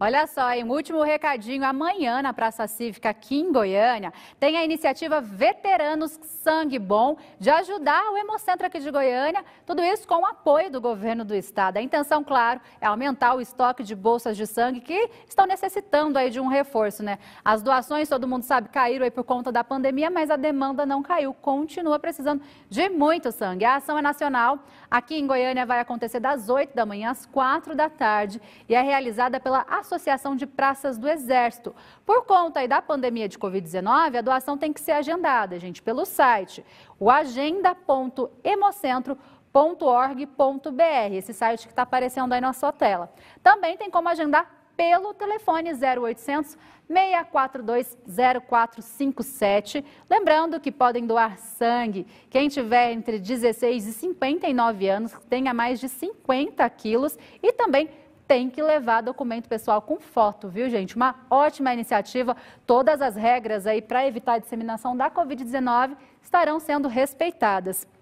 Olha só, em um último recadinho, amanhã na Praça Cívica aqui em Goiânia tem a iniciativa Veteranos Sangue Bom de ajudar o Hemocentro aqui de Goiânia, tudo isso com o apoio do governo do estado. A intenção, claro, é aumentar o estoque de bolsas de sangue que estão necessitando aí de um reforço, né? As doações, todo mundo sabe, caíram aí por conta da pandemia, mas a demanda não caiu, continua precisando de muito sangue. A ação é nacional, aqui em Goiânia vai acontecer das 8 da manhã às 4 da tarde e é realizada pela Associação Associação de Praças do Exército. Por conta da pandemia de Covid-19, a doação tem que ser agendada, gente, pelo site, o agenda.emocentro.org.br, esse site que está aparecendo aí na sua tela. Também tem como agendar pelo telefone 0800 642 0457. Lembrando que podem doar sangue. Quem tiver entre 16 e 59 anos, tenha mais de 50 quilos e também tem que levar documento pessoal com foto, viu, gente? Uma ótima iniciativa. Todas as regras aí para evitar a disseminação da Covid-19 estarão sendo respeitadas.